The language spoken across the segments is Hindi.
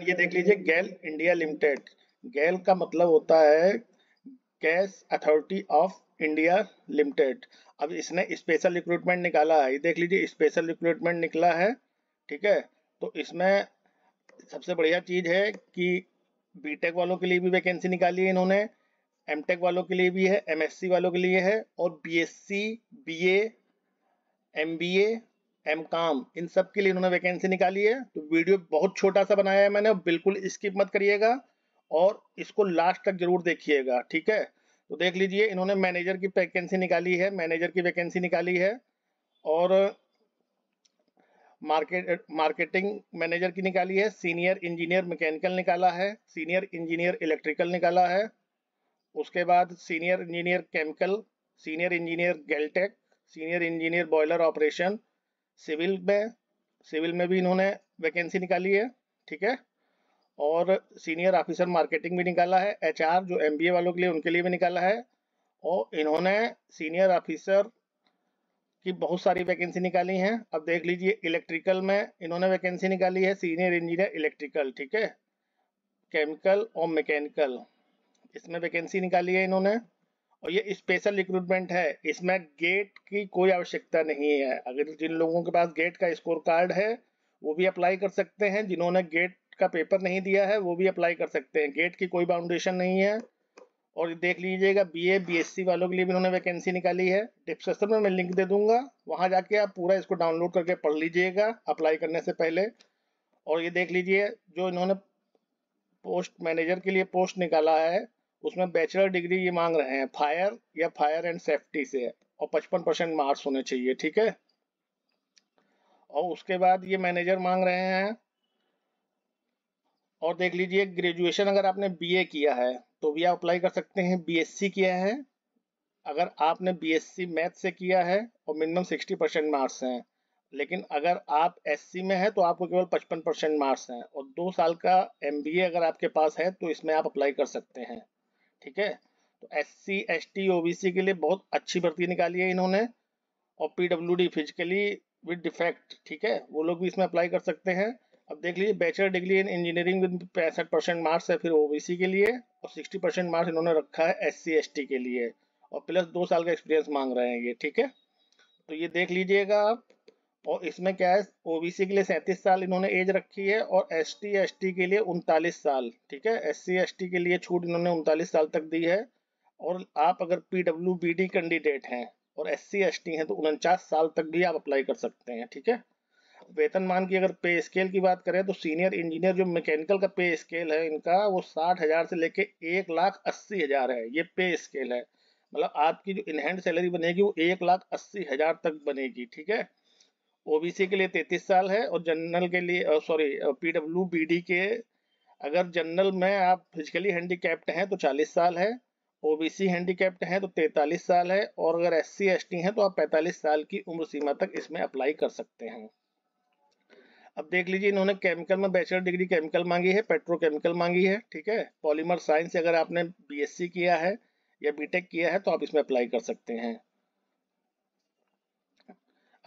एंड ये देख लीजिए गैल इंडिया लिमिटेड गैल का मतलब होता है gas authority of India limited अब इसने स्पेशल रिक्रूटमेंट निकाला है ये देख लीजिए स्पेशल रिक्रूटमेंट निकला है ठीक है तो इसमें सबसे बढ़िया चीज़ है कि बीटेक वालों के लिए भी वैकेंसी निकाली है इन्होंने एमटेक वालों के लिए भी है एमएससी वालों के लिए है और बीएससी बीए एमबीए एम काम इन सब के लिए इन्होंने वैकेंसी निकाली है तो वीडियो बहुत छोटा सा बनाया है मैंने बिल्कुल स्किप मत करिएगा और इसको लास्ट तक जरूर देखिएगा ठीक है तो देख लीजिए इन्होंने मैनेजर की वैकेंसी निकाली है मैनेजर की वैकेंसी निकाली है और मार्केट मार्केटिंग मैनेजर की निकाली है सीनियर इंजीनियर मैकेनिकल निकाला है सीनियर इंजीनियर इलेक्ट्रिकल निकाला है उसके बाद senior engineer chemical senior engineer गेलटेक senior engineer boiler operation civil में सिविल में भी इन्होंने वैकेंसी निकाली है ठीक है और सीनियर ऑफिसर मार्केटिंग भी निकाला है एचआर जो एमबीए वालों के लिए उनके लिए भी निकाला है और इन्होंने सीनियर ऑफिसर की बहुत सारी वैकेंसी निकाली हैं अब देख लीजिए इलेक्ट्रिकल में इन्होंने वैकेंसी निकाली है सीनियर इंजीनियर इलेक्ट्रिकल ठीक है केमिकल और मैकेनिकल इसमें वैकेंसी निकाली है इन्होंने और ये स्पेशल रिक्रूटमेंट है इसमें गेट की कोई आवश्यकता नहीं है अगर जिन लोगों के पास गेट का स्कोर कार्ड है वो भी अप्लाई कर सकते हैं जिन्होंने गेट का पेपर नहीं दिया है वो भी अप्लाई कर सकते हैं गेट की कोई बाउंडेशन नहीं है और देख लीजिएगा बीए बीएससी वालों के लिए भी उन्होंने वैकेंसी निकाली है डिस्क्रिप्शन में मैं लिंक दे दूंगा वहां जाके आप पूरा इसको डाउनलोड करके पढ़ लीजिएगा अप्लाई करने से पहले और ये देख लीजिए जो इन्होंने पोस्ट मैनेजर के लिए पोस्ट निकाला है उसमें बैचलर डिग्री ये मांग रहे हैं फायर या फायर एंड सेफ्टी से और 55 परसेंट मार्क्स होने चाहिए ठीक है और उसके बाद ये मैनेजर मांग रहे हैं और देख लीजिए ग्रेजुएशन अगर आपने बीए किया है तो भी आप अप्लाई कर सकते हैं बीएससी किया है अगर आपने बीएससी मैथ से किया है और मिनिमम 60 परसेंट मार्क्स हैं लेकिन अगर आप एससी में है तो आपको केवल 55 परसेंट मार्क्स हैं और दो साल का एमबीए अगर आपके पास है तो इसमें आप अप्लाई कर सकते हैं ठीक है तो S C S T O B C के लिए बहुत अच्छी भर्ती निकाली है इन्होंने और P W D physically with defect ठीक है वो लोग भी इसमें अप्लाई कर सकते हैं अब देख लीजिए bachelor degree in engineering with पैंसठ परसेंट मार्क्स है फिर ओबीसी के लिए और सिक्सटी परसेंट मार्क्स इन्होंने रखा है एस सी एस टी के लिए और प्लस दो साल का एक्सपीरियंस मांग रहे हैं ये ठीक है तो ये देख लीजिएगा आप और इसमें क्या है ओबीसी के लिए सैंतीस साल इन्होंने एज रखी है और एस टी के लिए उनतालीस साल ठीक है एस सी के लिए छूट इन्होंने उनतालीस साल तक दी है और आप अगर पी कैंडिडेट हैं और एस सी एस टी हैं तो उनचास साल तक भी आप अप्लाई कर सकते हैं ठीक है वेतनमान की अगर पे स्केल की बात करें तो सीनियर इंजीनियर जो मैकेनिकल का पे स्केल है इनका वो साठ हजार से लेके एक लाख अस्सी हजार है ये पे स्केल है मतलब आपकी जो इनहैंड सैलरी बनेगी वो एक लाख अस्सी हजार तक बनेगी ठीक है ओबीसी के लिए तैतीस साल है और जनरल के लिए सॉरी पीडब्ल्यू बी डी के अगर जनरल में आप फिजिकली हैंडीकैप्ड हैं तो 40 साल है ओबीसी कैप्ट हैं तो 43 साल है और अगर एस सी एस टी हैं तो आप 45 साल की उम्र सीमा तक इसमें अप्लाई कर सकते हैं अब देख लीजिए इन्होंने केमिकल में बैचलर डिग्री केमिकल मांगी है पेट्रोकेमिकल मांगी है ठीक है पॉलीमर साइंस अगर आपने सी किया है या बीटेक किया है तो आप इसमें अप्लाई कर सकते हैं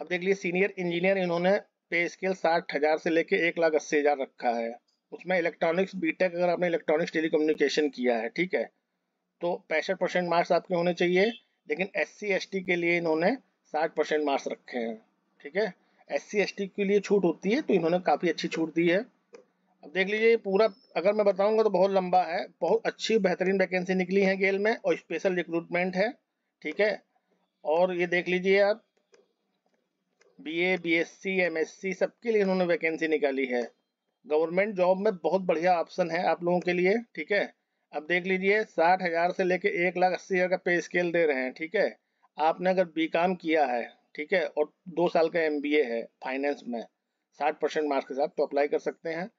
अब देख लीजिए सीनियर इंजीनियर इन्होंने पे स्केल साठ हज़ार से लेके एक लाख अस्सी हज़ार रखा है उसमें इलेक्ट्रॉनिक्स बीटेक अगर आपने इलेक्ट्रॉनिक्स टेलीकम्युनिकेशन किया है ठीक है तो पैंसठ परसेंट मार्क्स आपके होने चाहिए लेकिन एस सी के लिए इन्होंने साठ परसेंट मार्क्स रखे हैं ठीक है एस सी के लिए छूट होती है तो इन्होंने काफ़ी अच्छी छूट दी है अब देख लीजिए पूरा अगर मैं बताऊँगा तो बहुत लंबा है बहुत अच्छी बेहतरीन वैकेंसी निकली है गेल में और स्पेशल रिक्रूटमेंट है ठीक है और ये देख लीजिए आप बीए बीएससी एमएससी सबके लिए इन्होंने वैकेंसी निकाली है गवर्नमेंट जॉब में बहुत बढ़िया ऑप्शन है आप लोगों के लिए ठीक है अब देख लीजिए साठ हज़ार से लेके एक लाख अस्सी हज़ार का पे स्केल दे रहे हैं ठीक है आपने अगर बी काम किया है ठीक है और दो साल का एम है फाइनेंस में साठ परसेंट मार्क्स के साथ तो अप्लाई कर सकते हैं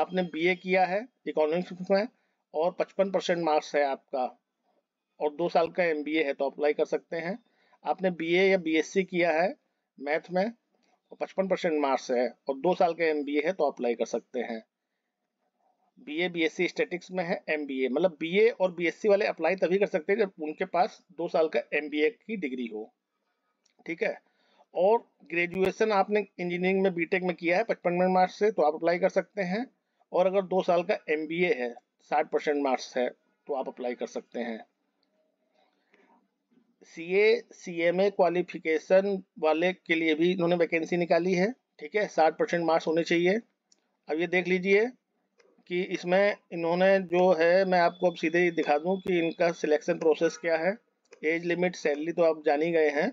आपने ए किया है इकोनॉमिक्स में और पचपन परसेंट मार्क्स है आपका और दो साल का एम है तो अप्लाई कर सकते हैं आपने बीए या बीएससी किया है मैथ में और पचपन परसेंट मार्क्स है और दो साल का एम है तो अप्लाई कर सकते हैं B A B S C statistics में है एम बी ए मतलब बी ए और बी एस सी वाले अप्लाई तभी कर सकते हैं जब उनके पास दो साल का एम बी ए की डिग्री हो ठीक है और ग्रेजुएशन आपने इंजीनियरिंग में बीटेक में किया है पचपन मार्क्स से तो आप अप्लाई कर सकते हैं और अगर दो साल का एम बी ए है साठ परसेंट मार्क्स है तो आप अप्लाई कर सकते हैं सी सी ए एम ए क्वालिफिकेशन वाले के लिए भी इन्होंने वैकेंसी निकाली है ठीक है साठ परसेंट मार्क्स होने चाहिए अब ये देख लीजिए कि इसमें इन्होंने जो है मैं आपको अब सीधे दिखा दूं कि इनका सिलेक्शन प्रोसेस क्या है एज लिमिट सैलरी तो आप जान ही गए हैं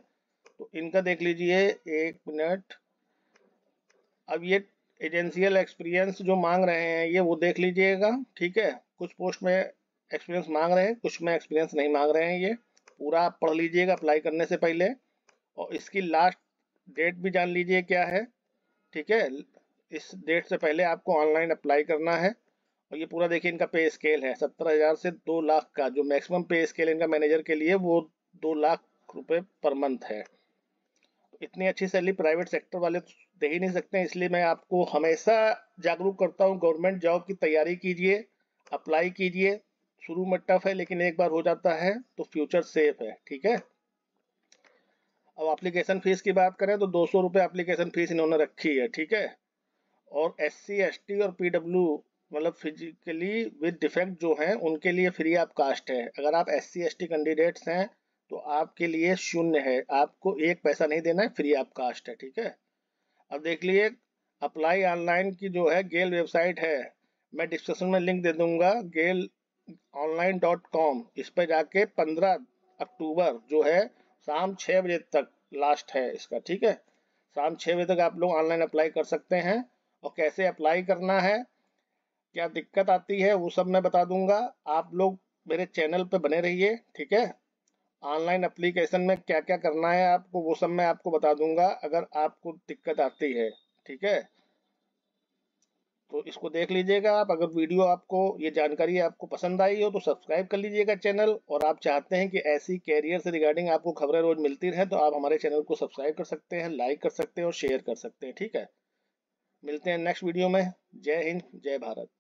तो इनका देख लीजिए एक मिनट अब ये एजेंसियल एक्सपीरियंस जो मांग रहे हैं ये वो देख लीजिएगा ठीक है कुछ पोस्ट में एक्सपीरियंस मांग रहे हैं कुछ में एक्सपीरियंस नहीं मांग रहे हैं ये पूरा आप पढ़ लीजिएगा अप्लाई करने से पहले और इसकी लास्ट डेट भी जान लीजिए क्या है ठीक है इस डेट से पहले आपको ऑनलाइन अप्लाई करना है और ये पूरा देखिए इनका पे स्केल है सत्तर हज़ार से दो लाख का जो मैक्सिमम पे स्केल इनका मैनेजर के लिए वो दो लाख रुपए पर मंथ है इतनी अच्छी सैलरी प्राइवेट सेक्टर वाले दे ही नहीं सकते हैं इसलिए मैं आपको हमेशा जागरूक करता हूँ गवर्नमेंट जॉब की तैयारी कीजिए अप्लाई कीजिए शुरू में टफ है लेकिन एक बार हो जाता है तो फ्यूचर सेफ है ठीक है अब एप्लीकेशन फीस की बात करें तो दो सौ रुपये एप्लीकेशन फीस इन्होंने रखी है ठीक है और एस सी एस टी और पी डब्ल्यू मतलब फिजिकली विद डिफेक्ट जो हैं उनके लिए फ्री आप कास्ट है अगर आप S C S T candidates हैं तो आपके लिए शून्य है आपको एक पैसा नहीं देना है फ्री आप कास्ट है ठीक है अब देख लीजिए अप्लाई ऑनलाइन की जो है गेल वेबसाइट है मैं डिस्क्रिप्शन में लिंक दे दूंगा गेल ऑनलाइन डॉट कॉम इस पर जाके पंद्रह अक्टूबर जो है शाम छः बजे तक लास्ट है इसका ठीक है शाम छः बजे तक आप लोग ऑनलाइन अप्लाई कर सकते हैं और कैसे अप्लाई करना है क्या दिक्कत आती है वो सब मैं बता दूंगा आप लोग मेरे चैनल पे बने रहिए ठीक है ऑनलाइन अप्लीकेशन में क्या क्या करना है आपको वो सब मैं आपको बता दूंगा अगर आपको दिक्कत आती है ठीक है तो इसको देख लीजिएगा आप अगर वीडियो आपको ये जानकारी आपको पसंद आई हो तो सब्सक्राइब कर लीजिएगा चैनल और आप चाहते हैं कि ऐसी कैरियर से रिगार्डिंग आपको खबरें रोज मिलती रहे तो आप हमारे चैनल को सब्सक्राइब कर सकते हैं लाइक कर सकते हैं और शेयर कर सकते हैं ठीक है मिलते हैं नेक्स्ट वीडियो में जय हिंद जय भारत